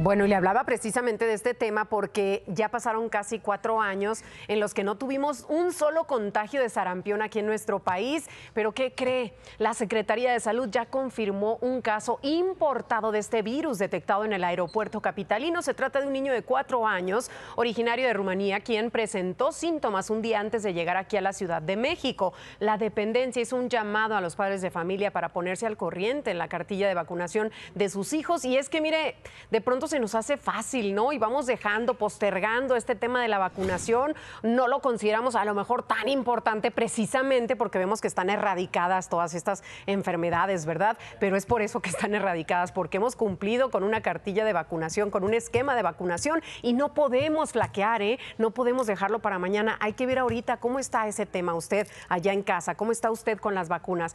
Bueno, y le hablaba precisamente de este tema porque ya pasaron casi cuatro años en los que no tuvimos un solo contagio de sarampión aquí en nuestro país, pero ¿qué cree? La Secretaría de Salud ya confirmó un caso importado de este virus detectado en el aeropuerto capitalino. Se trata de un niño de cuatro años, originario de Rumanía, quien presentó síntomas un día antes de llegar aquí a la Ciudad de México. La dependencia hizo un llamado a los padres de familia para ponerse al corriente en la cartilla de vacunación de sus hijos y es que, mire, de pronto se nos hace fácil, ¿no? Y vamos dejando, postergando este tema de la vacunación. No lo consideramos a lo mejor tan importante precisamente porque vemos que están erradicadas todas estas enfermedades, ¿verdad? Pero es por eso que están erradicadas, porque hemos cumplido con una cartilla de vacunación, con un esquema de vacunación y no podemos flaquear, ¿eh? No podemos dejarlo para mañana. Hay que ver ahorita cómo está ese tema usted allá en casa, cómo está usted con las vacunas.